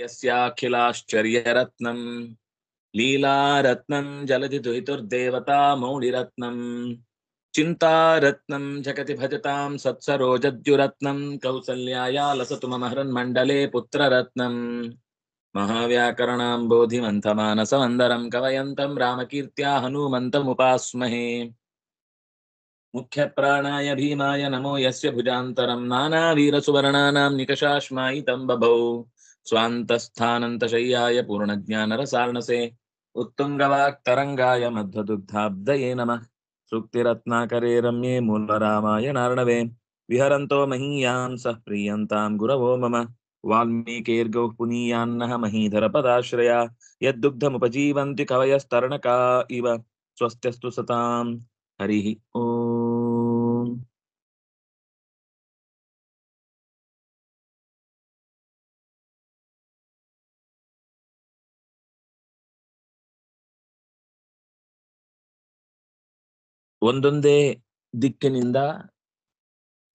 यखिलाश्चर्यरत्न लीलारत्न जलधि दुहितुर्देवता चिंता रन जगति भजतां सत्सरोजद्युरत्नम् कौसल्याया लसतु मम हृन्मण्डले पुत्ररत्नम् महाव्याकरणाम्बोधिमन्थमानसमन्दरम् कवयन्तम् रामकीर्त्या हनूमन्तमुपास्महे मुख्यप्राणाय भीमाय नमो यस्य भुजान्तरम् नानावीरसुवर्णानाम् तम बभौ स्वान्तस्थानन्तशय्याय पूर्णज्ञानरसार्णसे उत्तुङ्गवाक्तरङ्गाय मध्वदुग्धाब्दये नमः सूक्तिरत्नाकरे रम्ये मूलरामाय नार्णवे विहरन्तो महीयान् प्रीयन्तां गुरवो मम वाल्मीकेर्गौः पुनीयान्नः महीधरपदाश्रया यद्दुग्धमुपजीवन्ति कवयस्तरणका इव स्वस्त्यस्तु सतां हरिः ओ ಒಂದೊಂದೇ ದಿಕ್ಕಿನಿಂದ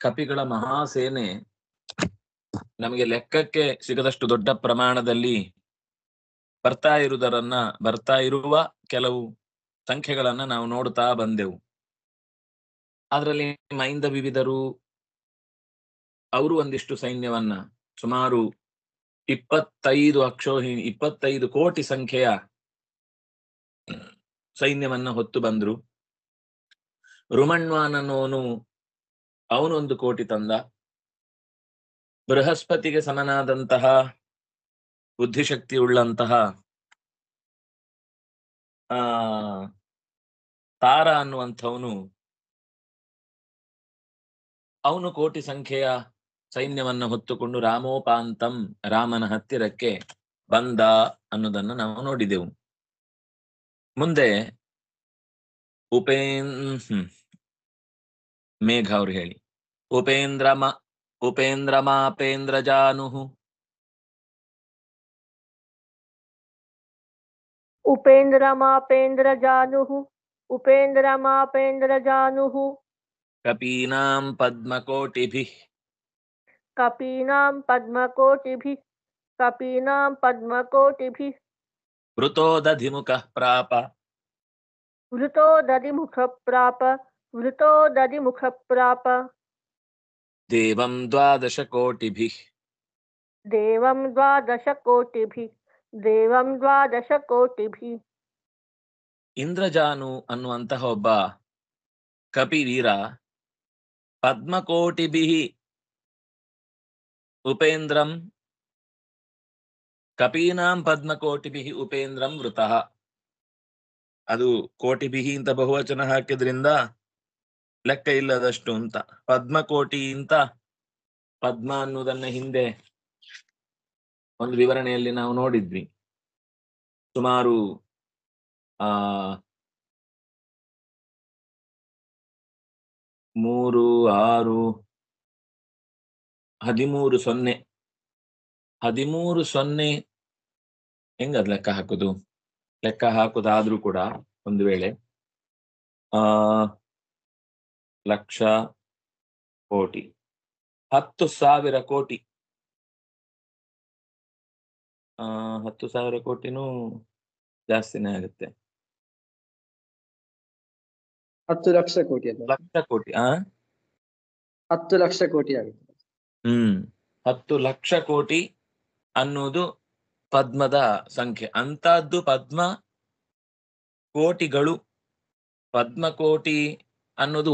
ಕಪಿಗಳ ಮಹಾಸೇನೆ ನಮಗೆ ಲೆಕ್ಕಕ್ಕೆ ಸಿಗದಷ್ಟು ದೊಡ್ಡ ಪ್ರಮಾಣದಲ್ಲಿ ಬರ್ತಾ ಇರುವುದರನ್ನ ಬರ್ತಾ ಇರುವ ಕೆಲವು ಸಂಖ್ಯೆಗಳನ್ನ ನಾವು ನೋಡ್ತಾ ಬಂದೆವು ಅದರಲ್ಲಿ ಮೈಂದ ವಿವಿಧರು ಅವರು ಒಂದಿಷ್ಟು ಸೈನ್ಯವನ್ನ ಸುಮಾರು ಇಪ್ಪತ್ತೈದು ಅಕ್ಷೋಹಿಣಿ ಇಪ್ಪತ್ತೈದು ಕೋಟಿ ಸಂಖ್ಯೆಯ ಸೈನ್ಯವನ್ನ ಹೊತ್ತು ಬಂದ್ರು ರುಮಣ್ವಾನನೋನು ಅವನೊಂದು ಕೋಟಿ ತಂದ ಬೃಹಸ್ಪತಿಗೆ ಸಮನಾದಂತಹ ಬುದ್ಧಿಶಕ್ತಿ ಉಳ್ಳಂತಹ ಆ ತಾರ ಅನ್ನುವಂಥವನು ಅವನು ಕೋಟಿ ಸಂಖ್ಯೆಯ ಸೈನ್ಯವನ್ನು ಹೊತ್ತುಕೊಂಡು ರಾಮೋಪಾಂತಂ ರಾಮನ ಹತ್ತಿರಕ್ಕೆ ಬಂದ ಅನ್ನೋದನ್ನು ನಾವು ನೋಡಿದೆವು ಮುಂದೆ ಉಪೇನ್ मेघ और उपेन्द्र उपेन्द्र मापेन्द्र जानु उपेन्द्र मापेन्द्र जानु उपेन्द्र मापेन्द्र जानु कपीना पद्मकोटि कपीना पद्मकोटि कपीना पद्मकोटि वृतो दधि मुख प्राप वृतो दधि मुख प्राप मृतो दधिमुखप्राप देवं द्वादशकोटिभिः देवं द्वादशकोटिभिः ದೇವಂ ದ್ವಾದಶ ಕೋಟಿಭಿ ಇಂದ್ರಜಾನು ಅನ್ನುವಂತಹ ಒಬ್ಬ ಕಪಿವೀರ ಪದ್ಮಕೋಟಿಭಿ ಉಪೇಂದ್ರಂ ಕಪೀನಾಂ ಪದ್ಮಕೋಟಿಭಿ ಉಪೇಂದ್ರಂ ಮೃತಃ ಅದು ಕೋಟಿಭಿ ಅಂತ ಬಹುವಚನ ಹಾಕಿದ್ರಿಂದ ಲೆಕ್ಕ ಇಲ್ಲದಷ್ಟು ಅಂತ ಪದ್ಮಕೋಟಿ ಅಂತ ಪದ್ಮ ಅನ್ನುವುದನ್ನ ಹಿಂದೆ ಒಂದು ವಿವರಣೆಯಲ್ಲಿ ನಾವು ನೋಡಿದ್ವಿ ಸುಮಾರು ಆ ಮೂರು ಆರು ಹದಿಮೂರು ಸೊನ್ನೆ ಹದಿಮೂರು ಸೊನ್ನೆ ಹೆಂಗದ್ ಲೆಕ್ಕ ಹಾಕುದು ಲೆಕ್ಕ ಹಾಕುದಾದ್ರೂ ಕೂಡ ಒಂದು ವೇಳೆ ಆ ಲಕ್ಷ ಕೋಟಿ ಹತ್ತು ಸಾವಿರ ಕೋಟಿ ಹತ್ತು ಸಾವಿರ ಕೋಟಿನೂ ಜಾಸ್ತಿನೇ ಆಗುತ್ತೆ ಹತ್ತು ಲಕ್ಷ ಕೋಟಿ ಲಕ್ಷ ಕೋಟಿ ಆ ಹತ್ತು ಲಕ್ಷ ಕೋಟಿ ಆಗುತ್ತೆ ಹ್ಮ್ ಹತ್ತು ಲಕ್ಷ ಕೋಟಿ ಅನ್ನೋದು ಪದ್ಮದ ಸಂಖ್ಯೆ ಅಂತಹದ್ದು ಪದ್ಮ ಕೋಟಿಗಳು ಪದ್ಮಕೋಟಿ ಅನ್ನೋದು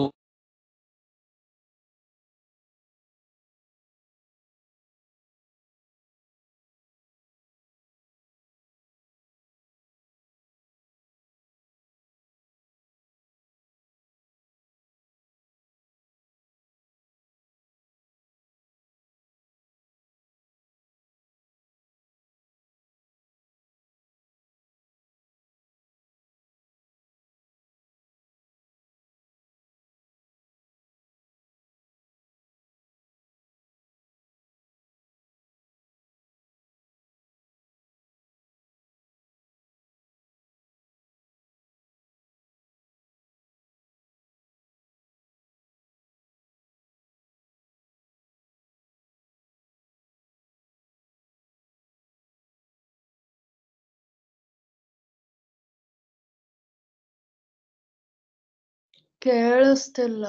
ಕೇಳಿಸ್ತಿಲ್ಲ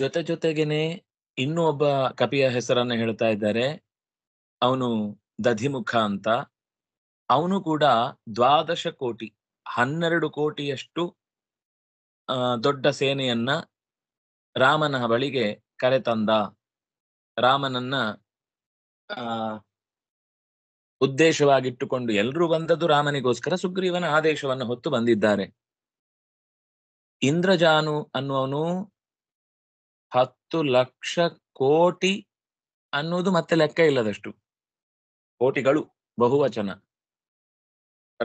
ಜೊತೆ ಜೊತೆಗೇನೆ ಇನ್ನೂ ಒಬ್ಬ ಕಪಿಯ ಹೆಸರನ್ನ ಹೇಳ್ತಾ ಇದ್ದಾರೆ ಅವನು ದಧಿಮುಖ ಅಂತ ಅವನು ಕೂಡ ದ್ವಾದಶ ಕೋಟಿ ಹನ್ನೆರಡು ಕೋಟಿಯಷ್ಟು ದೊಡ್ಡ ಸೇನೆಯನ್ನ ರಾಮನ ಬಳಿಗೆ ಕರೆತಂದ ರಾಮನನ್ನ ಆ ಉದ್ದೇಶವಾಗಿಟ್ಟುಕೊಂಡು ಎಲ್ಲರೂ ಬಂದದ್ದು ರಾಮನಿಗೋಸ್ಕರ ಸುಗ್ರೀವನ ಆದೇಶವನ್ನು ಹೊತ್ತು ಬಂದಿದ್ದಾರೆ ಇಂದ್ರಜಾನು ಅನ್ನುವನು ಹತ್ತು ಲಕ್ಷ ಕೋಟಿ ಅನ್ನುವುದು ಮತ್ತೆ ಲೆಕ್ಕ ಇಲ್ಲದಷ್ಟು ಕೋಟಿಗಳು ಬಹುವಚನ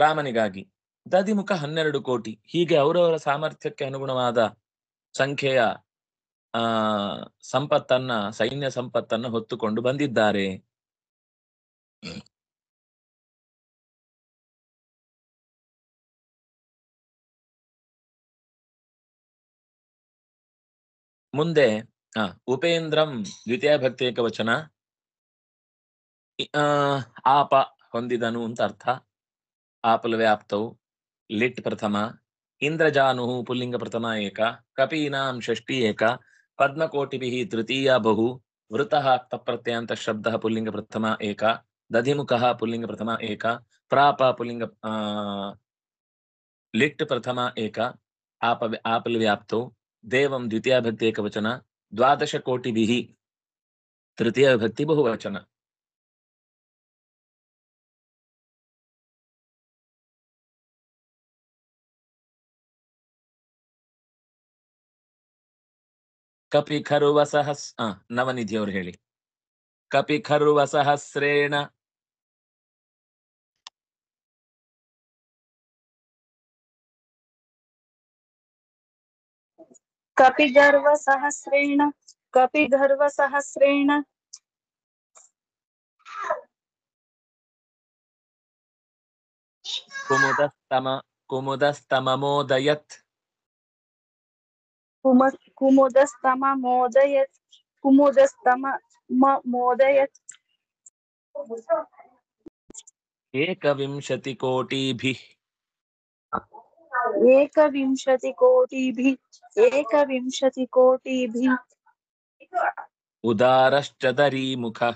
ರಾಮನಿಗಾಗಿ ದದಿಮುಖ ಹನ್ನೆರಡು ಕೋಟಿ ಹೀಗೆ ಅವರವರ ಸಾಮರ್ಥ್ಯಕ್ಕೆ ಅನುಗುಣವಾದ ಸಂಖ್ಯೆಯ ಆ ಸಂಪತ್ತನ್ನ ಸೈನ್ಯ ಸಂಪತ್ತನ್ನ ಹೊತ್ತುಕೊಂಡು ಬಂದಿದ್ದಾರೆ ಮುಂದೆ ಉಪೇಂದ್ರಂ ದ್ವಿತೀಯ ಭಕ್ತಿ ಏಕವಚನ ಆಪ ಹೊಂದಿದನು ಅಂತ ಅರ್ಥ ಆಪಲ ವ್ಯಾಪ್ತವು ಲಿಟ್ ಪ್ರಥಮ ಇಂದ್ರಜಾನು ಪುಲ್ಲಿಂಗ ಪ್ರಥಮ ಏಕ ಕಪೀನಾಂ ಷಷ್ಠಿ ಏಕ ಪದ್ಮಕೋಟಿಭಿ ತೃತೀಯ ಬಹು ವೃತಃ ತಪ್ರತ್ಯಂತ ಶಬ್ದ ಪುಲ್ಲಿಂಗ ಪ್ರಥಮ ಏಕ ದಧಿಮುಖ ಪುಲ್ಲಿಂಗ ಪ್ರಥಮ ಏಕ ಪ್ರಾಪ ಪುಲ್ಲಿಂಗ ಲಿಟ್ ಪ್ರಥಮ ಏಕ ಆಪ ಆಪಲ್ ವ್ಯಾಪ್ತವು देव द्वितीय भक्ति एक वचन द्वादशकोटि तृतीय भक्ति बहुवचन कपि खरुव नवनिधि कपि खरुव सहस्रेण कपिगर्वसहस्रेण सहस्रेण कुमुदस्तम कुमुदस्तममोदयत् कुमुदस्तममोदयत् कुमुदस्तममोदयत् एकविंशतिकोटिभिः एकविंशतिकोटिभिः एकविंशतिकोटिभिः उदारश्च दरीमुखः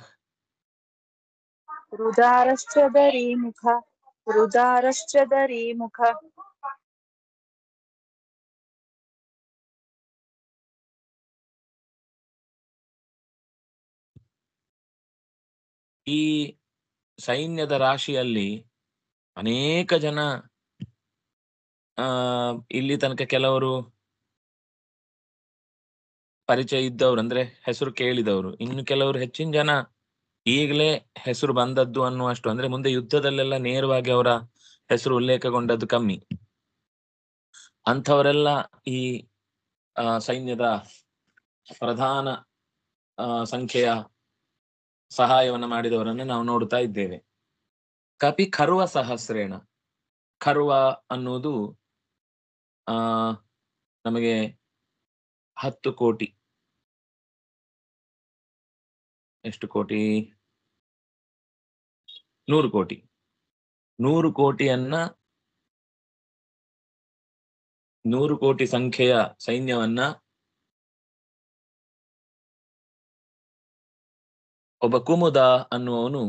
रुदारश्च दरीमुख रुदारश्च दरीमुख ಈ ಸೈನ್ಯದ ರಾಶಿಯಲ್ಲಿ ಅನೇಕ ಜನ ಇಲ್ಲಿ ತನಕ ಕೆಲವರು ಪರಿಚಯ ಇದ್ದವ್ರು ಅಂದ್ರೆ ಹೆಸರು ಕೇಳಿದವರು ಇನ್ನು ಕೆಲವರು ಹೆಚ್ಚಿನ ಜನ ಈಗಲೇ ಹೆಸರು ಬಂದದ್ದು ಅನ್ನುವಷ್ಟು ಅಂದ್ರೆ ಮುಂದೆ ಯುದ್ಧದಲ್ಲೆಲ್ಲ ನೇರವಾಗಿ ಅವರ ಹೆಸರು ಉಲ್ಲೇಖಗೊಂಡದ್ದು ಕಮ್ಮಿ ಅಂಥವರೆಲ್ಲ ಈ ಸೈನ್ಯದ ಪ್ರಧಾನ ಸಂಖ್ಯೆಯ ಸಹಾಯವನ್ನು ಮಾಡಿದವರನ್ನು ನಾವು ನೋಡ್ತಾ ಇದ್ದೇವೆ ಕಪಿ ಖರ್ವ ಸಹಸ್ರೇಣ ಖರ್ವ ಅನ್ನುವುದು ನಮಗೆ ಹತ್ತು ಕೋಟಿ ಎಷ್ಟು ಕೋಟಿ ನೂರು ಕೋಟಿ ನೂರು ಕೋಟಿಯನ್ನ ನೂರು ಕೋಟಿ ಸಂಖ್ಯೆಯ ಸೈನ್ಯವನ್ನ ಒಬ್ಬ ಕುಮುದ ಅನ್ನುವನು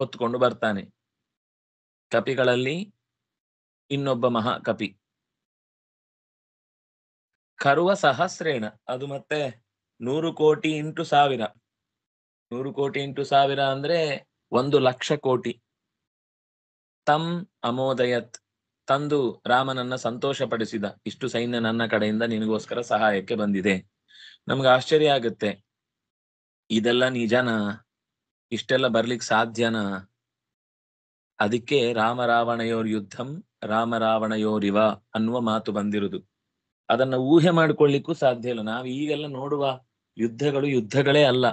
ಹೊತ್ತುಕೊಂಡು ಬರ್ತಾನೆ ಕಪಿಗಳಲ್ಲಿ ಇನ್ನೊಬ್ಬ ಕಪಿ. ಕರುವ ಸಹಸ್ರೇಣ ಅದು ಮತ್ತೆ ನೂರು ಕೋಟಿ ಇಂಟು ಸಾವಿರ ನೂರು ಕೋಟಿ ಇಂಟು ಸಾವಿರ ಅಂದ್ರೆ ಒಂದು ಲಕ್ಷ ಕೋಟಿ ತಮ್ ಅಮೋದಯತ್ ತಂದು ರಾಮನನ್ನ ಸಂತೋಷ ಪಡಿಸಿದ ಇಷ್ಟು ಸೈನ್ಯ ನನ್ನ ಕಡೆಯಿಂದ ನಿನಗೋಸ್ಕರ ಸಹಾಯಕ್ಕೆ ಬಂದಿದೆ ನಮ್ಗೆ ಆಶ್ಚರ್ಯ ಆಗುತ್ತೆ ಇದೆಲ್ಲ ನಿಜನಾ ಇಷ್ಟೆಲ್ಲ ಬರ್ಲಿಕ್ಕೆ ಸಾಧ್ಯನಾ ಅದಕ್ಕೆ ರಾಮ ರಾವಣಯೋರ್ ಯುದ್ಧಂ ರಾಮ ರಾವಣಯೋರಿವ ಅನ್ನುವ ಮಾತು ಬಂದಿರುದು ಅದನ್ನ ಊಹೆ ಮಾಡಿಕೊಳ್ಳಿಕ್ಕೂ ಸಾಧ್ಯ ಇಲ್ಲ ನಾವು ಈಗೆಲ್ಲ ನೋಡುವ ಯುದ್ಧಗಳು ಯುದ್ಧಗಳೇ ಅಲ್ಲ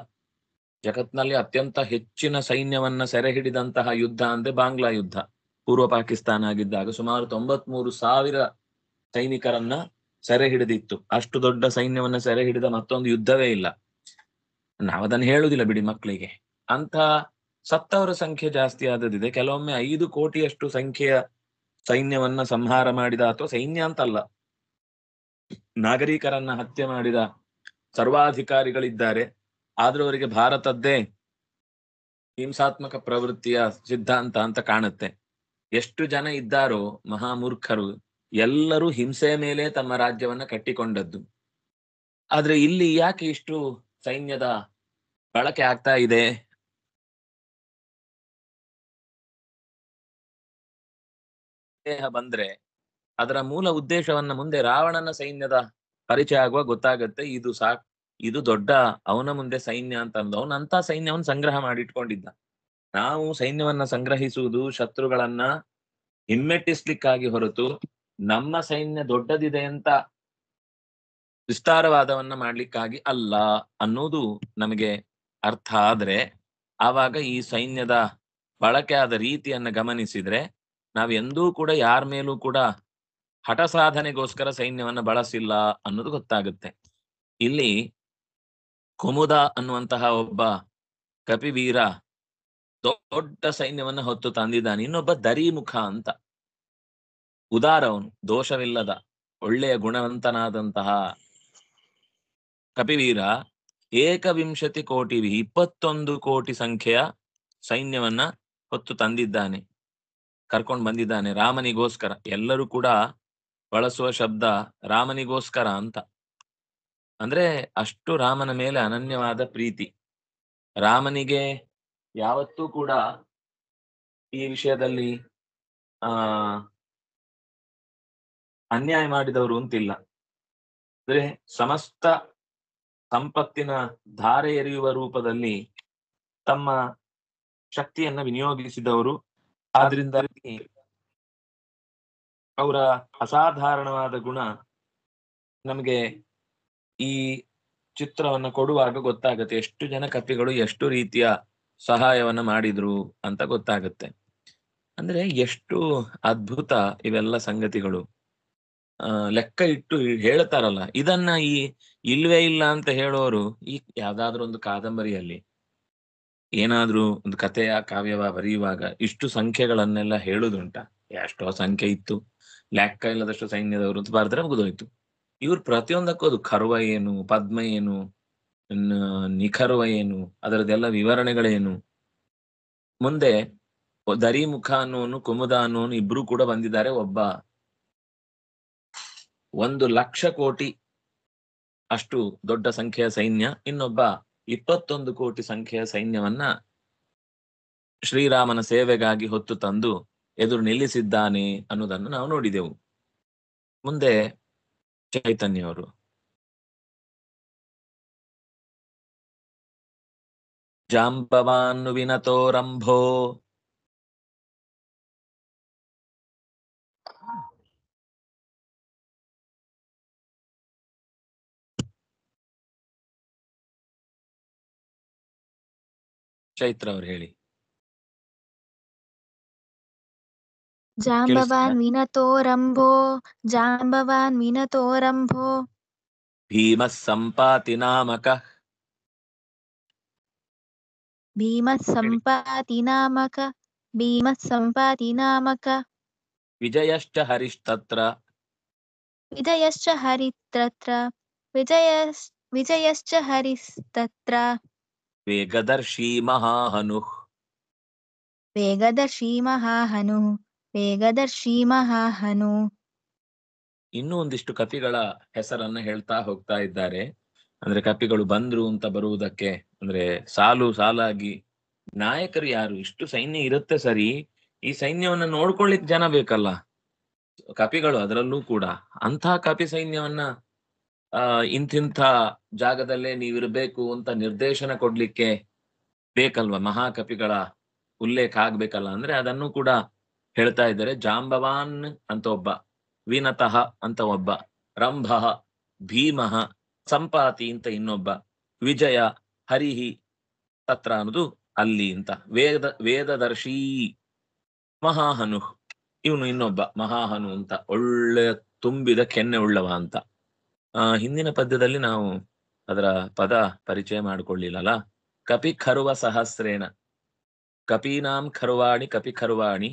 ಜಗತ್ನಲ್ಲಿ ಅತ್ಯಂತ ಹೆಚ್ಚಿನ ಸೈನ್ಯವನ್ನ ಸೆರೆ ಹಿಡಿದಂತಹ ಯುದ್ಧ ಅಂದ್ರೆ ಬಾಂಗ್ಲಾ ಯುದ್ಧ ಪೂರ್ವ ಪಾಕಿಸ್ತಾನ ಆಗಿದ್ದಾಗ ಸುಮಾರು ತೊಂಬತ್ ಮೂರು ಸಾವಿರ ಸೈನಿಕರನ್ನ ಸೆರೆ ಹಿಡಿದಿತ್ತು ಅಷ್ಟು ದೊಡ್ಡ ಸೈನ್ಯವನ್ನ ಸೆರೆ ಹಿಡಿದ ಮತ್ತೊಂದು ಯುದ್ಧವೇ ಇಲ್ಲ ನಾವದನ್ನ ಹೇಳುದಿಲ್ಲ ಬಿಡಿ ಮಕ್ಕಳಿಗೆ ಅಂತ ಸತ್ತವರ ಸಂಖ್ಯೆ ಜಾಸ್ತಿ ಆದದಿದೆ ಕೆಲವೊಮ್ಮೆ ಐದು ಕೋಟಿಯಷ್ಟು ಸಂಖ್ಯೆಯ ಸೈನ್ಯವನ್ನ ಸಂಹಾರ ಮಾಡಿದ ಅಥವಾ ಸೈನ್ಯ ಅಂತಲ್ಲ ನಾಗರಿಕರನ್ನ ಹತ್ಯೆ ಮಾಡಿದ ಸರ್ವಾಧಿಕಾರಿಗಳಿದ್ದಾರೆ ಆದ್ರೂ ಅವರಿಗೆ ಭಾರತದ್ದೇ ಹಿಂಸಾತ್ಮಕ ಪ್ರವೃತ್ತಿಯ ಸಿದ್ಧಾಂತ ಅಂತ ಕಾಣುತ್ತೆ ಎಷ್ಟು ಜನ ಇದ್ದಾರೋ ಮಹಾಮೂರ್ಖರು ಎಲ್ಲರೂ ಹಿಂಸೆ ಮೇಲೆ ತಮ್ಮ ರಾಜ್ಯವನ್ನ ಕಟ್ಟಿಕೊಂಡದ್ದು ಆದ್ರೆ ಇಲ್ಲಿ ಯಾಕೆ ಇಷ್ಟು ಸೈನ್ಯದ ಬಳಕೆ ಆಗ್ತಾ ಇದೆ ಬಂದ್ರೆ ಅದರ ಮೂಲ ಉದ್ದೇಶವನ್ನ ಮುಂದೆ ರಾವಣನ ಸೈನ್ಯದ ಪರಿಚಯ ಆಗುವ ಗೊತ್ತಾಗತ್ತೆ ಇದು ಸಾಕ್ ಇದು ದೊಡ್ಡ ಅವನ ಮುಂದೆ ಸೈನ್ಯ ಅಂತ ಅಂದ ಅವನು ಅಂತ ಸೈನ್ಯವನ್ನು ಸಂಗ್ರಹ ಮಾಡಿಟ್ಕೊಂಡಿದ್ದ ನಾವು ಸೈನ್ಯವನ್ನ ಸಂಗ್ರಹಿಸುವುದು ಶತ್ರುಗಳನ್ನ ಹಿಮ್ಮೆಟ್ಟಿಸ್ಲಿಕ್ಕಾಗಿ ಹೊರತು ನಮ್ಮ ಸೈನ್ಯ ದೊಡ್ಡದಿದೆ ಅಂತ ವಿಸ್ತಾರವಾದವನ್ನ ಮಾಡ್ಲಿಕ್ಕಾಗಿ ಅಲ್ಲ ಅನ್ನೋದು ನಮಗೆ ಅರ್ಥ ಆದ್ರೆ ಆವಾಗ ಈ ಸೈನ್ಯದ ಬಳಕೆ ಆದ ರೀತಿಯನ್ನ ಗಮನಿಸಿದ್ರೆ ನಾವೆಂದೂ ಕೂಡ ಯಾರ ಮೇಲೂ ಕೂಡ ಹಠ ಸಾಧನೆಗೋಸ್ಕರ ಸೈನ್ಯವನ್ನು ಬಳಸಿಲ್ಲ ಅನ್ನೋದು ಗೊತ್ತಾಗುತ್ತೆ ಇಲ್ಲಿ ಕುಮುದ ಅನ್ನುವಂತಹ ಒಬ್ಬ ಕಪಿವೀರ ದೊಡ್ಡ ಸೈನ್ಯವನ್ನು ಹೊತ್ತು ತಂದಿದ್ದಾನೆ ಇನ್ನೊಬ್ಬ ದರಿಮುಖ ಅಂತ ಉದಾರವನು ದೋಷವಿಲ್ಲದ ಒಳ್ಳೆಯ ಗುಣವಂತನಾದಂತಹ ಕಪಿವೀರ ಏಕವಿಂಶತಿ ಕೋಟಿ ಇಪ್ಪತ್ತೊಂದು ಕೋಟಿ ಸಂಖ್ಯೆಯ ಸೈನ್ಯವನ್ನ ಹೊತ್ತು ತಂದಿದ್ದಾನೆ ಕರ್ಕೊಂಡು ಬಂದಿದ್ದಾನೆ ರಾಮನಿಗೋಸ್ಕರ ಎಲ್ಲರೂ ಕೂಡ ಬಳಸುವ ಶಬ್ದ ರಾಮನಿಗೋಸ್ಕರ ಅಂತ ಅಂದ್ರೆ ಅಷ್ಟು ರಾಮನ ಮೇಲೆ ಅನನ್ಯವಾದ ಪ್ರೀತಿ ರಾಮನಿಗೆ ಯಾವತ್ತೂ ಕೂಡ ಈ ವಿಷಯದಲ್ಲಿ ಆ ಅನ್ಯಾಯ ಮಾಡಿದವರು ಅಂತಿಲ್ಲ ಅಂದ್ರೆ ಸಮಸ್ತ ಸಂಪತ್ತಿನ ಧಾರೆ ಎರೆಯುವ ರೂಪದಲ್ಲಿ ತಮ್ಮ ಶಕ್ತಿಯನ್ನ ವಿನಿಯೋಗಿಸಿದವರು ಆದ್ರಿಂದ ಅವರ ಅಸಾಧಾರಣವಾದ ಗುಣ ನಮಗೆ ಈ ಚಿತ್ರವನ್ನು ಕೊಡುವಾಗ ಗೊತ್ತಾಗುತ್ತೆ ಎಷ್ಟು ಜನ ಕಪಿಗಳು ಎಷ್ಟು ರೀತಿಯ ಸಹಾಯವನ್ನ ಮಾಡಿದ್ರು ಅಂತ ಗೊತ್ತಾಗುತ್ತೆ ಅಂದ್ರೆ ಎಷ್ಟು ಅದ್ಭುತ ಇವೆಲ್ಲ ಸಂಗತಿಗಳು ಲೆಕ್ಕ ಇಟ್ಟು ಹೇಳ್ತಾರಲ್ಲ ಇದನ್ನ ಈ ಇಲ್ವೇ ಇಲ್ಲ ಅಂತ ಹೇಳೋರು ಈ ಯಾವ್ದಾದ್ರು ಒಂದು ಕಾದಂಬರಿಯಲ್ಲಿ ಏನಾದ್ರೂ ಒಂದು ಕಥೆಯ ಕಾವ್ಯವ ಬರೆಯುವಾಗ ಇಷ್ಟು ಸಂಖ್ಯೆಗಳನ್ನೆಲ್ಲ ಹೇಳುದುಂಟ ಎಷ್ಟೋ ಸಂಖ್ಯೆ ಇತ್ತು ಲೆಕ್ಕ ಇಲ್ಲದಷ್ಟು ಸೈನ್ಯದವರು ಅಂತ ಬರೆದ್ರೆ ಮುಗಿದೋಯ್ತು ಇವ್ರು ಪ್ರತಿಯೊಂದಕ್ಕೂ ಅದು ಖರ್ವ ಏನು ಪದ್ಮ ಏನು ನಿಖರ್ವ ಏನು ಅದರದ್ದೆಲ್ಲ ವಿವರಣೆಗಳೇನು ಮುಂದೆ ಮುಖ ಅನ್ನೋನು ಕುಮುದ ಅನ್ನೋನು ಇಬ್ರು ಕೂಡ ಬಂದಿದ್ದಾರೆ ಒಬ್ಬ ಒಂದು ಲಕ್ಷ ಕೋಟಿ ಅಷ್ಟು ದೊಡ್ಡ ಸಂಖ್ಯೆಯ ಸೈನ್ಯ ಇನ್ನೊಬ್ಬ ಇಪ್ಪತ್ತೊಂದು ಕೋಟಿ ಸಂಖ್ಯೆಯ ಸೈನ್ಯವನ್ನ ಶ್ರೀರಾಮನ ಸೇವೆಗಾಗಿ ಹೊತ್ತು ತಂದು ಎದುರು ನಿಲ್ಲಿಸಿದ್ದಾನೆ ಅನ್ನೋದನ್ನು ನಾವು ನೋಡಿದೆವು ಮುಂದೆ ಚೈತನ್ಯವರು ಜಾಂಬವಾನ್ ವಿನತೋ ರಂಭೋ ಚೈತ್ರ ಅವ್ರು ಹೇಳಿ जाम्बवान् कृष्ण विनतोरम्भो जाम्बवान् विनतोरम्भो भीमः सम्पाति नामकः भीमः सम्पाति नामक भीमः सम्पाति नामक विजयश्च हरिस्तत्र विजयश्च हरित्रत्र विजयस् विजयश्च हरिस्तत्र वेगदर्शी महाहनुः वेगदर्शी महाहनुः ವೇಗದರ್ಶಿ ಮಹಾಹನು ಇನ್ನೂ ಒಂದಿಷ್ಟು ಕಪಿಗಳ ಹೆಸರನ್ನ ಹೇಳ್ತಾ ಹೋಗ್ತಾ ಇದ್ದಾರೆ ಅಂದ್ರೆ ಕಪಿಗಳು ಬಂದ್ರು ಅಂತ ಬರುವುದಕ್ಕೆ ಅಂದ್ರೆ ಸಾಲು ಸಾಲಾಗಿ ನಾಯಕರು ಯಾರು ಇಷ್ಟು ಸೈನ್ಯ ಇರುತ್ತೆ ಸರಿ ಈ ಸೈನ್ಯವನ್ನ ನೋಡ್ಕೊಳ್ಳಿಕ್ ಜನ ಬೇಕಲ್ಲ ಕಪಿಗಳು ಅದರಲ್ಲೂ ಕೂಡ ಅಂತ ಕಪಿ ಸೈನ್ಯವನ್ನ ಆ ಇಂತಿಂಥ ಜಾಗದಲ್ಲೇ ನೀವಿರ್ಬೇಕು ಅಂತ ನಿರ್ದೇಶನ ಕೊಡ್ಲಿಕ್ಕೆ ಬೇಕಲ್ವಾ ಮಹಾಕಪಿಗಳ ಉಲ್ಲೇಖ ಆಗ್ಬೇಕಲ್ಲ ಅಂದ್ರೆ ಅದನ್ನು ಕೂಡ ಹೇಳ್ತಾ ಇದ್ದಾರೆ ಜಾಂಬವಾನ್ ಅಂತ ಒಬ್ಬ ವಿನತಃ ಅಂತ ಒಬ್ಬ ರಂಭಃ ಭೀಮಃ ಸಂಪಾತಿ ಅಂತ ಇನ್ನೊಬ್ಬ ವಿಜಯ ಹರಿಹಿ ತತ್ರ ಅನ್ನೋದು ಅಲ್ಲಿ ಅಂತ ವೇದ ವೇದದರ್ಶಿ ಮಹಾಹನು ಇವನು ಇನ್ನೊಬ್ಬ ಮಹಾಹನು ಅಂತ ಒಳ್ಳೆ ತುಂಬಿದ ಕೆನ್ನೆ ಉಳ್ಳವ ಅಂತ ಆ ಹಿಂದಿನ ಪದ್ಯದಲ್ಲಿ ನಾವು ಅದರ ಪದ ಪರಿಚಯ ಮಾಡಿಕೊಳ್ಳಿಲ್ಲಲ್ಲ ಕಪಿ ಖರುವ ಸಹಸ್ರೇಣ ಕಪೀನಾಂ ಖರ್ವಾಣಿ ಕಪಿ ಖರುವಾಣಿ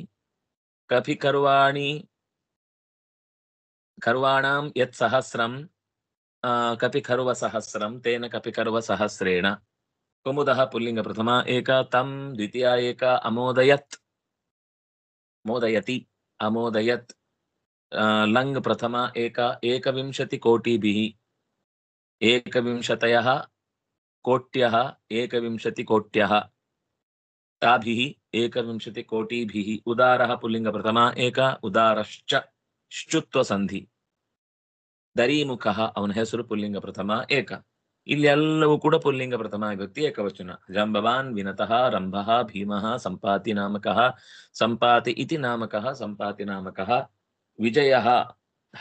कपि कर्वाणि कर्वाणां यत् सहस्रं कपि खर्वसहस्रं तेन कपि खर्वसहस्रेण कुमुदः पुल्लिङ्गप्रथमा एका तं द्वितीया एका अमोदयत् मोदयति अमोदयत् लङ् प्रथमा एका एकविंशतिकोटिभिः एकविंशतयः कोट्यः एकविंशतिकोट्यः ताभिः ಏಕವಿಂಶತಿ ಪುಲ್ಲಿಂಗ ಪ್ರಥಮ ಏಕ ಉದಾರಶ್ಚ ಶುತ್ವ ಸಂಧಿ ದರೀಮುಖಃ ಅವನ ಹೆಸರು ಪುಲ್ಲಿಂಗ ಪ್ರಥಮ ಏಕ ಇಲ್ಲೆಲ್ಲವೂ ಕೂಡ ಪುಲ್ಲಿಂಗ ಪ್ರಥಮ ಆಗುತ್ತೆ ಏಕವಚನ ರಂಭವಾನ್ ವಿನತಃ ರಂಭಃ ಭೀಮಃ ಸಂಪಾತಿ ನಾಮಕ ಸಂಪಾತಿ ಇತಿ ನಾಮಕ ಸಂಪಾತಿ ನಾಮಕ ವಿಜಯ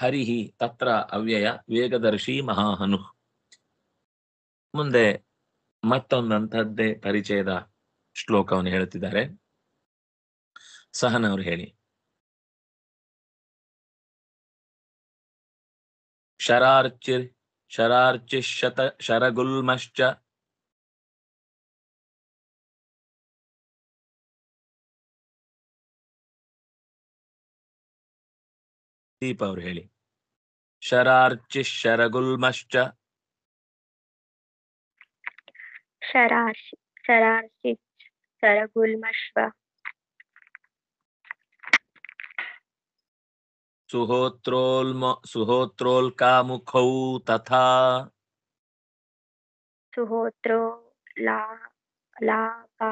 ಹರಿಹಿ ತತ್ರ ಅವ್ಯಯ ವೇಗದರ್ಶಿ ಮಹಾಹನು ಮುಂದೆ ಮತ್ತೊಂದಂಥದ್ದೇ ಪರಿಚಯದ ಶ್ಲೋಕವನ್ನು ಹೇಳುತ್ತಿದ್ದಾರೆ ಸಹನ ಅವ್ರು ಹೇಳಿ ಶರಾರ್ಚಿರ್ ಶತ ಶರಗುಲ್ಮಶ್ಚ ದೀಪ ಅವ್ರು ಹೇಳಿ ಶರಾರ್ಚಿಶ್ ಶರಗುಲ್ಮಶ್ಚ ಶರಾರ್ಚಿ ಶರಾರ್ಚಿ ಶರಗುಲ್ಮಶ್ವ सुहोत्रोल का सुहोत्रोल्कामुखौ तथा सुहोत्रो ला ला का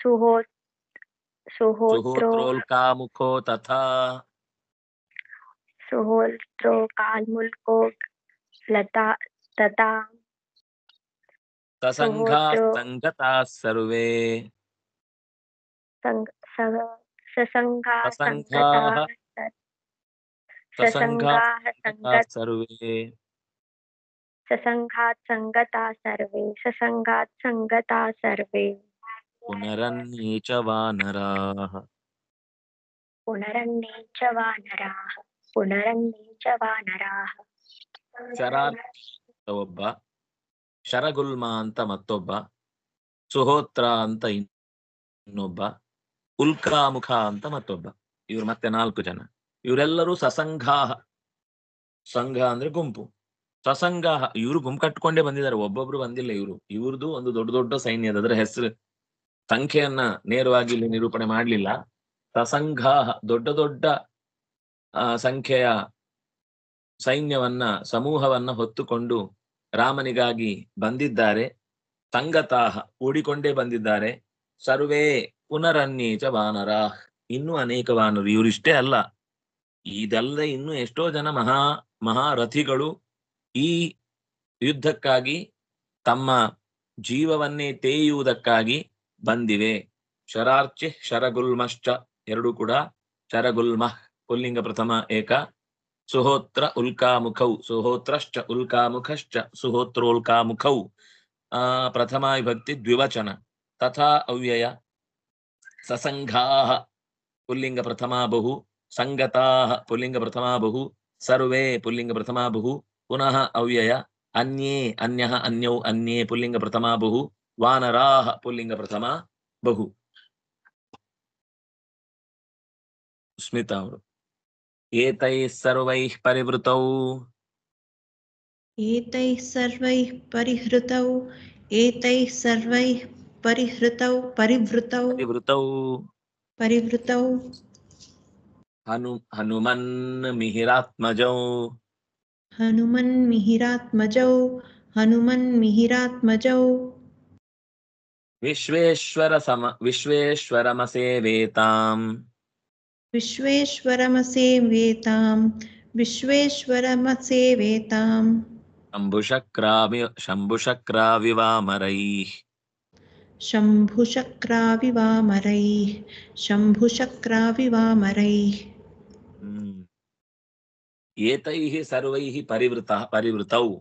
सुहोत सुहोत्रोल्कामुखो तथा मुल्को लता तथा ससङ्घाः सङ्गताः सर्वे ससङ्घाः ससङ्घाः सर्वे ससङ्घात् सङ्गता सर्वे ससङ्गात् सङ्गता सर्वे पुनरन्ये च वानराः पुनरन्ये च वानराः पुनरन्ये च ವಾನರಾಹ ಶರಾರ್ಥ ಒಬ್ಬ ಶರಗುಲ್ಮ ಅಂತ ಮತ್ತೊಬ್ಬ ಸುಹೋತ್ರ ಅಂತ ಇನ್ನೊಬ್ಬ ಉಲ್ಕಾಮುಖ ಅಂತ ಮತ್ತೊಬ್ಬ ಇವ್ರು ಮತ್ತೆ ನಾಲ್ಕು ಜನ ಇವರೆಲ್ಲರೂ ಸಸಂಘಾಹ ಸಂಘ ಅಂದ್ರೆ ಗುಂಪು ಸಸಂಗಾಹ ಇವರು ಗುಂಪು ಕಟ್ಕೊಂಡೇ ಬಂದಿದ್ದಾರೆ ಒಬ್ಬೊಬ್ರು ಬಂದಿಲ್ಲ ಇವರು ಇವ್ರದ್ದು ಒಂದು ದೊಡ್ಡ ದೊಡ್ಡ ಸೈನ್ಯ ಅದರ ಹೆಸರು ಸಂಖ್ಯೆಯನ್ನ ನೇರವಾಗಿ ಇಲ್ಲಿ ನಿರೂಪಣೆ ಮಾಡಲಿಲ್ಲ ಸಸಂಘಾಹ ದೊಡ್ಡ ದೊಡ್ಡ ಸಂಖ್ಯೆಯ ಸೈನ್ಯವನ್ನ ಸಮೂಹವನ್ನ ಹೊತ್ತುಕೊಂಡು ರಾಮನಿಗಾಗಿ ಬಂದಿದ್ದಾರೆ ಸಂಗತಾಹ ಓಡಿಕೊಂಡೇ ಬಂದಿದ್ದಾರೆ ಸರ್ವೇ ಪುನರನ್ಯೇಚ ವಾನರಾಹ್ ಇನ್ನೂ ಅನೇಕ ವಾನರು ಇವರಿಷ್ಟೇ ಅಲ್ಲ ಇದಲ್ಲದೆ ಇನ್ನು ಎಷ್ಟೋ ಜನ ಮಹಾ ಮಹಾರಥಿಗಳು ಈ ಯುದ್ಧಕ್ಕಾಗಿ ತಮ್ಮ ಜೀವವನ್ನೇ ತೇಯುವುದಕ್ಕಾಗಿ ಬಂದಿವೆ ಶರಾರ್ಚಿ ಶರಗುಲ್ಮಶ್ಚ ಎರಡು ಕೂಡ ಶರಗುಲ್ಮಃ ಪುಲ್ಲಿಂಗ ಪ್ರಥಮ ಏಕ ಸುಹೋತ್ರ ಉಲ್ಕಾಮುಖೌ ಸುಹೋತ್ರಶ್ಚ ಉಲ್ಕಾಮುಖಶ್ಚ ಸುಹೋತ್ರೋಲ್ಕಾಮುಖೌ ಆ ಪ್ರಥಮ ವಿಭಕ್ತಿ ದ್ವಿವಚನ ತಥಾ ಅವ್ಯಯ ಸಸಂಘಾ ಪುಲ್ಲಿಂಗ ಪ್ರಥಮ ಬಹು पुलिंग प्रथमा बहु सर्वे प्रथमा बहु पुनः अव्यय अन्ये अन्यः अन्यौ अन्ये प्रथमा बहु वानराः बहु स्मितामृ एतैः सर्वैः परिवृतौ एतैः सर्वैः परिहृतौ एतैः सर्वैः परिहृतौ परिवृतौ परिवृतौ परिवृतौ हनु हनुमन मिहिरात्मजौ हनुमन मिहिरात्मजौ हनुमन मिहिरात्मजौ विश्वेश्वर सम विश्वेश्वरमसेवेताम् विश्वेश्वरमसेवेताम् विश्वेश्वरमसेवेताम् शम्भुशक्रावि शम्भुशक्राविवामरैः शम्भुशक्राविवामरैः शम्भुशक्राविवामरैः ಏತೈಹಿ ಸರ್ವೈಹಿ ಪರಿವೃತ ಪರಿವೃತವು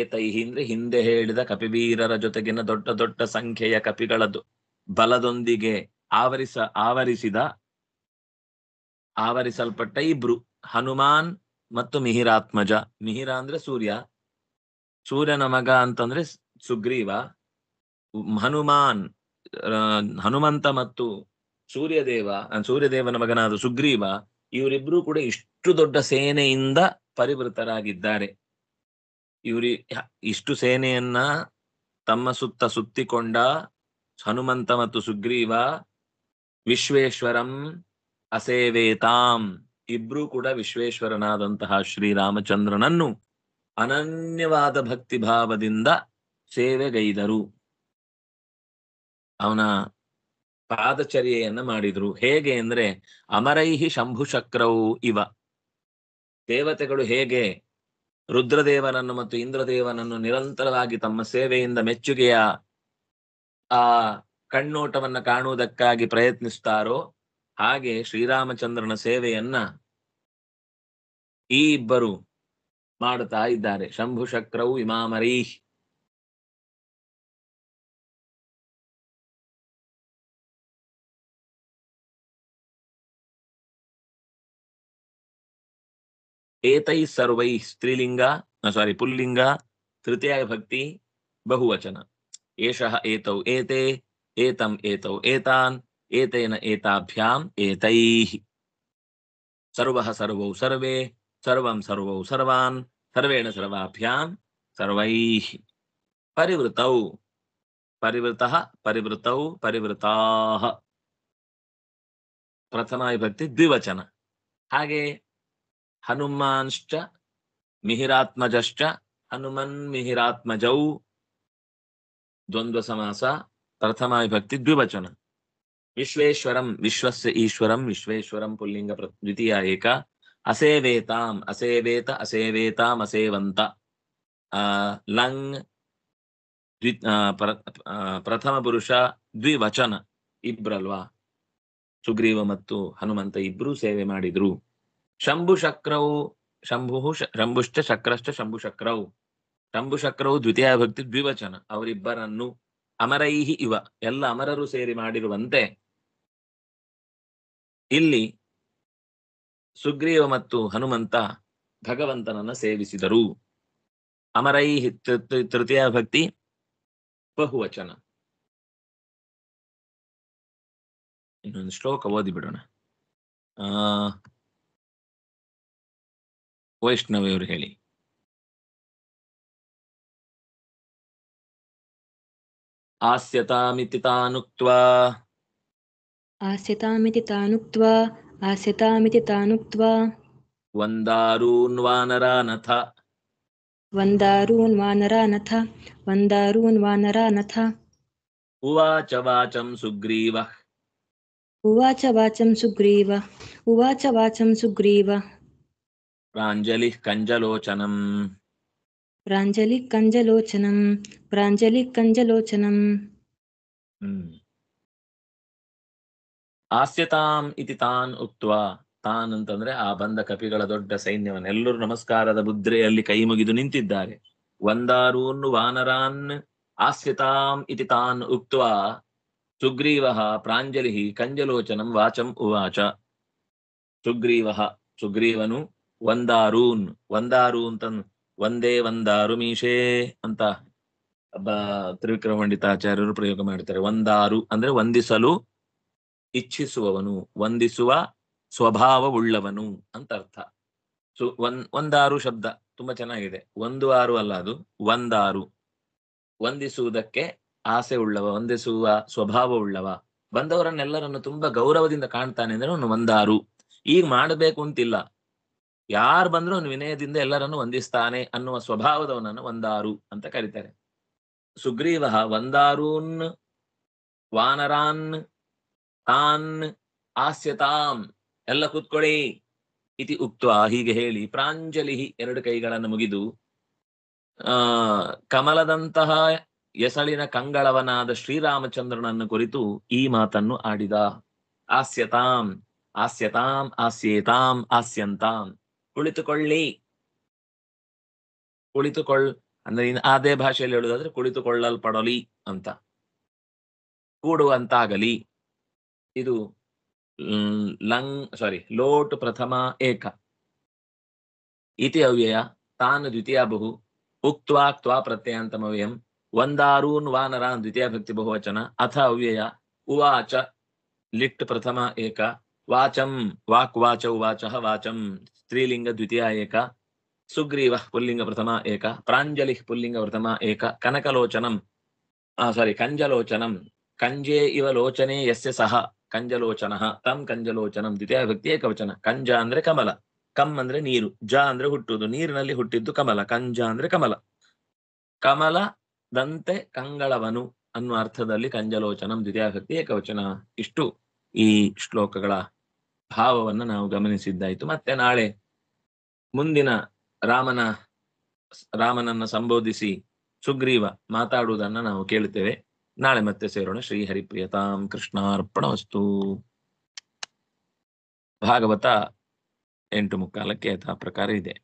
ಏತೈಹಿ ಅಂದ್ರೆ ಹಿಂದೆ ಹೇಳಿದ ಕಪಿವೀರರ ಜೊತೆಗಿನ ದೊಡ್ಡ ದೊಡ್ಡ ಸಂಖ್ಯೆಯ ಕಪಿಗಳ ಬಲದೊಂದಿಗೆ ಆವರಿಸ ಆವರಿಸಿದ ಆವರಿಸಲ್ಪಟ್ಟ ಇಬ್ರು ಹನುಮಾನ್ ಮತ್ತು ಮಿಹಿರಾತ್ಮಜ ಮಿಹಿರ ಅಂದ್ರೆ ಸೂರ್ಯ ಸೂರ್ಯನ ಮಗ ಅಂತಂದ್ರೆ ಸುಗ್ರೀವ ಹನುಮಾನ್ ಹನುಮಂತ ಮತ್ತು ಸೂರ್ಯದೇವ ಸೂರ್ಯದೇವನ ಮಗನಾದ ಸುಗ್ರೀವ ಇವರಿಬ್ರು ಕೂಡ ಇಷ್ಟು ದೊಡ್ಡ ಸೇನೆಯಿಂದ ಪರಿವೃತರಾಗಿದ್ದಾರೆ ಇವರಿ ಇಷ್ಟು ಸೇನೆಯನ್ನ ತಮ್ಮ ಸುತ್ತ ಸುತ್ತಿಕೊಂಡ ಹನುಮಂತ ಮತ್ತು ಸುಗ್ರೀವ ವಿಶ್ವೇಶ್ವರಂ ಅಸೇವೇತಾಂ ಇಬ್ರು ಕೂಡ ವಿಶ್ವೇಶ್ವರನಾದಂತಹ ಶ್ರೀರಾಮಚಂದ್ರನನ್ನು ಅನನ್ಯವಾದ ಭಕ್ತಿಭಾವದಿಂದ ಸೇವೆಗೈದರು ಅವನ ಪಾದಚರ್ಯೆಯನ್ನ ಮಾಡಿದ್ರು ಹೇಗೆ ಅಂದ್ರೆ ಅಮರೈಹಿ ಶಂಭು ಚಕ್ರವು ಇವ ದೇವತೆಗಳು ಹೇಗೆ ರುದ್ರದೇವನನ್ನು ಮತ್ತು ಇಂದ್ರದೇವನನ್ನು ನಿರಂತರವಾಗಿ ತಮ್ಮ ಸೇವೆಯಿಂದ ಮೆಚ್ಚುಗೆಯ ಆ ಕಣ್ಣೋಟವನ್ನು ಕಾಣುವುದಕ್ಕಾಗಿ ಪ್ರಯತ್ನಿಸ್ತಾರೋ ಹಾಗೆ ಶ್ರೀರಾಮಚಂದ್ರನ ಸೇವೆಯನ್ನ ಈ ಇಬ್ಬರು ಮಾಡುತ್ತಾ ಇದ್ದಾರೆ ಶಂಭು ಚಕ್ರವು ಇಮಾಮರೀಹ್ एतई सर्व स्त्रीलिंगा सॉरी पुलिंग तृतीय भक्ति बहुवचन एष एतौ एते एतम एतौ एतान एतेन एताभ्याम एतैः सर्वः सर्वौ सर्वे सर्वं सर्वौ सर्वान् सर्वेण सर्वाभ्याम सर्वैः परिवृतौ परिवृतः परिवृतौ परिवृताः प्रथमा विभक्ति द्विवचन ಹನುಮಾನ್ಶ್ಚ ಮಿಹಿರಾತ್ಮಜಶ್ಚ ಹನುಮನ್ ಮಿಹಿರಾತ್ಮಜೌ ದ್ವಂದ್ವ ಸಮಾಸ ಪ್ರಥಮ ವಿಭಕ್ತಿ ದ್ವಿವಚನ ವಿಶ್ವೇಶ್ವರಂ ವಿಶ್ವಸ್ಯ ಈಶ್ವರಂ ವಿಶ್ವೇಶ್ವರಂ ಪುಲ್ಲಿಂಗ ದ್ವಿತೀಯ ಏಕ ಅಸೇವೇತಾಂ ಅಸೇವೇತ ಅಸೇವೇತಾಂ ಅಸೇವಂತ ಲಂಗ್ ದ್ವಿ ಪ್ರಥಮ ಪುರುಷ ದ್ವಿವಚನ ಇಬ್ರಲ್ವಾ ಸುಗ್ರೀವ ಮತ್ತು ಹನುಮಂತ ಇಬ್ರು ಸೇವೆ ಮಾಡಿದ್ರು ಶಂಭು ಶಕ್ರವು ಶಂಭು ಶಂಭುಶ್ಚ ಶಕ್ರಶ್ಚ ಶಂಭು ಶಕ್ರವು ಶಂಭು ಶಕ್ರವು ದ್ವಿತೀಯ ಭಕ್ತಿ ದ್ವಿವಚನ ಅವರಿಬ್ಬರನ್ನು ಅಮರೈಹಿ ಇವ ಎಲ್ಲ ಅಮರರು ಸೇರಿ ಮಾಡಿರುವಂತೆ ಇಲ್ಲಿ ಸುಗ್ರೀವ ಮತ್ತು ಹನುಮಂತ ಭಗವಂತನನ್ನ ಸೇವಿಸಿದರು ಅಮರೈಹಿ ತೃತೀಯ ಭಕ್ತಿ ಬಹುವಚನ ಇನ್ನೊಂದು ಶ್ಲೋಕ ಓದಿ ಬಿಡೋಣ ಆ ವೈಷ್ಣವಿಯವರು ಹೇಳಿ ಆಸ್ಯತಾಮಿತಿ ತಾನುಕ್ತ್ವಾ ಆಸ್ಯತಾಮಿತಿ ತಾನುಕ್ತ್ವಾ ಆಸ್ಯತಾಮಿತಿ ತಾನುಕ್ತ್ವಾ ವಂದಾರೂನ್ವಾನರಾನಥ ವಂದಾರೂನ್ವಾನರಾನಥ ವಂದಾರೂನ್ವಾನರಾನಥ ಉವಾಚ ವಾಚಂ ಸುಗ್ರೀವ ಉವಾಚ ವಾಚಂ ಸುಗ್ರೀವ ಉವಾಚ ವಾಚಂ ಸುಗ್ರೀವ ಪ್ರಾಂಜಲಿ ಪ್ರಾಂಜಲಿ ಪ್ರಾಂಜಲಿ ಪ್ರಾಂಜಲಿ ಪ್ರಾಂಜಲಿ ಹ್ಮ್ ಹಾಸ್ಯತಾಂ ಇತಿ ತಾನ್ ಉಕ್ತ್ವಾ ತಾನ್ ಅಂತಂದ್ರೆ ಆ ಬಂದ ಕಪಿಗಳ ದೊಡ್ಡ ಸೈನ್ಯವನ್ನೆಲ್ಲರೂ ನಮಸ್ಕಾರದ ಮುದ್ರೆಯಲ್ಲಿ ಕೈ ಮುಗಿದು ನಿಂತಿದ್ದಾರೆ ವಂದಾರೂನ್ ವಾನರಾನ್ ಆಸ್ಯತಾಂ ಇತಿ ತಾನ್ ಉಕ್ತ್ವಾ ಸುಗ್ರೀವ ಪ್ರಾಂಜಲಿ ಕಂಜಲೋಚನಂ ವಾಚಂ ಉವಾಚ ಸುಗ್ರೀವಃ ಸುಗ್ರೀವನು ಒಂದಾರೂನ್ ಒಂದಾರು ಅಂತ ಒಂದೇ ಒಂದಾರು ಮೀಶೆ ಅಂತ ಒಬ್ಬ ತ್ರಿವಿಕ್ರಮ ಪಂಡಿತಾಚಾರ್ಯರು ಪ್ರಯೋಗ ಮಾಡ್ತಾರೆ ಒಂದಾರು ಅಂದ್ರೆ ವಂದಿಸಲು ಇಚ್ಛಿಸುವವನು ವಂದಿಸುವ ಸ್ವಭಾವವುಳ್ಳವನು ಅಂತ ಅರ್ಥ ಸೊ ಒಂದ್ ಒಂದಾರು ಶಬ್ದ ತುಂಬಾ ಚೆನ್ನಾಗಿದೆ ಒಂದು ಆರು ಅಲ್ಲ ಅದು ಒಂದಾರು ವಂದಿಸುವುದಕ್ಕೆ ಆಸೆ ಉಳ್ಳವ ವಂದಿಸುವ ಸ್ವಭಾವ ಉಳ್ಳವ ಬಂದವರನ್ನೆಲ್ಲರನ್ನು ತುಂಬಾ ಗೌರವದಿಂದ ಕಾಣ್ತಾನೆ ಅಂದ್ರೆ ಅವನು ಒಂದಾರು ಈಗ ಮಾಡಬೇಕು ಅಂತಿಲ್ಲ ಯಾರು ಬಂದ್ರು ಅವನು ವಿನಯದಿಂದ ಎಲ್ಲರನ್ನು ವಂದಿಸ್ತಾನೆ ಅನ್ನುವ ಸ್ವಭಾವದವನನ್ನು ವಂದಾರು ಅಂತ ಕರೀತಾರೆ ಸುಗ್ರೀವ ವಂದಾರೂನ್ ವಾನರಾನ್ ತಾನ್ ಆಸ್ಯತಾಂ ಎಲ್ಲ ಕೂತ್ಕೊಳ್ಳಿ ಇತಿ ಉಕ್ತ ಹೀಗೆ ಹೇಳಿ ಪ್ರಾಂಜಲಿ ಎರಡು ಕೈಗಳನ್ನು ಮುಗಿದು ಆ ಕಮಲದಂತಹ ಎಸಳಿನ ಕಂಗಳವನಾದ ಶ್ರೀರಾಮಚಂದ್ರನನ್ನು ಕುರಿತು ಈ ಮಾತನ್ನು ಆಡಿದ ಹಾಸ್ಯತಾಂ ಹಾಸ್ಯತಾಂ ಆಸ್ಯೇತಾಂ ಹಾಸ್ಯಂತಾಂ ಕುಳಿತುಕೊಳ್ಳಿ ಕುಳಿತುಕೊಳ್ ಅಂದ್ರೆ ಅದೇ ಭಾಷೆಯಲ್ಲಿ ಹೇಳುವುದಾದ್ರೆ ಕುಳಿತುಕೊಳ್ಳಲ್ಪಡಲಿ ಅಂತ ಕೂಡುವಂತಾಗಲಿ ಇದು ಲಂಗ್ ಸಾರಿ ಲೋಟ್ ಪ್ರಥಮ ಏಕ ಇತಿ ಅವ್ಯಯ ತಾನ್ ದ್ವಿತೀಯ ಬಹು ಉಕ್ತ್ವಾ ಕ್ವಾ ಪ್ರತ್ಯಯಾಂತಮವ್ಯಂ ಒಂದಾರೂನ್ ವಾನರಾನ್ ದ್ವಿತೀಯ ಭಕ್ತಿ ಬಹುವಚನ ಅಥ ಅವ್ಯಯ ಉವಾಚ ಲಿಟ್ ಪ್ರಥಮ ಏಕ ವಾಚಂ ವಾಕ್ ವಾಚೌ ವಾಚಃ ವಾಚಂ ಸ್ತ್ರೀಲಿಂಗ ದ್ವಿತೀಯ ಏಕ ಸುಗ್ರೀವ ಪುಲ್ಲಿಂಗ ಪ್ರಥಮ ಏಕ ಪ್ರಾಂಜಲಿ ಪುಲ್ಲಿಂಗ ಪ್ರಥಮ ಏಕ ಕನಕಲೋಚನಂ ಸಾರಿ ಕಂಜಲೋಚನಂ ಕಂಜೇ ಇವ ಲೋಚನೆ ಯಸ್ಯ ಸಹ ಕಂಜಲೋಚನ ತಂ ಕಂಜಲೋಚನಂ ದ್ವಿತೀಯ ವ್ಯಕ್ತಿ ಏಕವಚನ ಕಂಜ ಅಂದ್ರೆ ಕಮಲ ಕಮ್ ಅಂದ್ರೆ ನೀರು ಜ ಅಂದ್ರೆ ಹುಟ್ಟುವುದು ನೀರಿನಲ್ಲಿ ಹುಟ್ಟಿದ್ದು ಕಮಲ ಕಂಜ ಅಂದ್ರೆ ಕಮಲ ಕಮಲ ದಂತೆ ಕಂಗಳವನು ಅನ್ನುವ ಅರ್ಥದಲ್ಲಿ ಕಂಜಲೋಚನಂ ದ್ವಿತೀಯ ವ್ಯಕ್ತಿ ಏಕವಚನ ಇಷ್ಟು ಈ ಶ್ಲೋಕಗಳ ಭಾವವನ್ನು ನಾವು ಗಮನಿಸಿದ್ದಾಯಿತು ಮತ್ತೆ ನಾಳೆ ಮುಂದಿನ ರಾಮನ ರಾಮನನ್ನ ಸಂಬೋಧಿಸಿ ಸುಗ್ರೀವ ಮಾತಾಡುವುದನ್ನ ನಾವು ಕೇಳುತ್ತೇವೆ ನಾಳೆ ಮತ್ತೆ ಸೇರೋಣ ಶ್ರೀ ಹರಿಪ್ರಿಯತಾಂ ಕೃಷ್ಣಾರ್ಪಣ ವಸ್ತು ಭಾಗವತ ಎಂಟು ಮುಕ್ಕಾಲಕ್ಕೆ ಯಥಾ ಪ್ರಕಾರ ಇದೆ